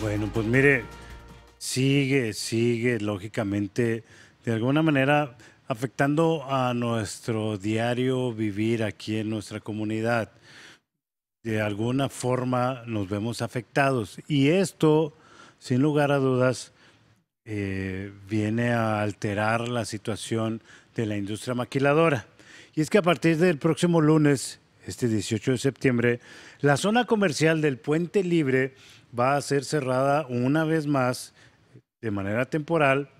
Bueno, pues mire, sigue, sigue, lógicamente, de alguna manera afectando a nuestro diario vivir aquí en nuestra comunidad. De alguna forma nos vemos afectados. Y esto, sin lugar a dudas, eh, viene a alterar la situación de la industria maquiladora. Y es que a partir del próximo lunes, este 18 de septiembre, la zona comercial del Puente Libre va a ser cerrada una vez más de manera temporal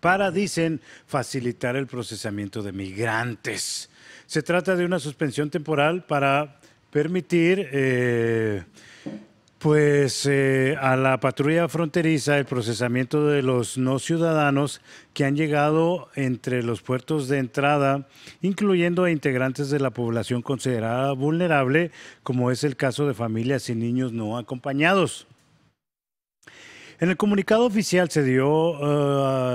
para, dicen, facilitar el procesamiento de migrantes. Se trata de una suspensión temporal para permitir eh, pues eh, a la patrulla fronteriza, el procesamiento de los no ciudadanos que han llegado entre los puertos de entrada, incluyendo a integrantes de la población considerada vulnerable, como es el caso de familias y niños no acompañados. En el comunicado oficial se dio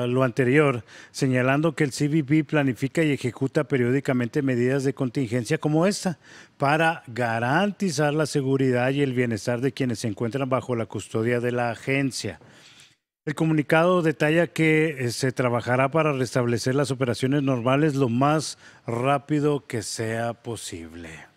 eh, lo anterior, señalando que el CBP planifica y ejecuta periódicamente medidas de contingencia como esta para garantizar la seguridad y el bienestar de quienes se encuentran bajo la custodia de la agencia. El comunicado detalla que eh, se trabajará para restablecer las operaciones normales lo más rápido que sea posible.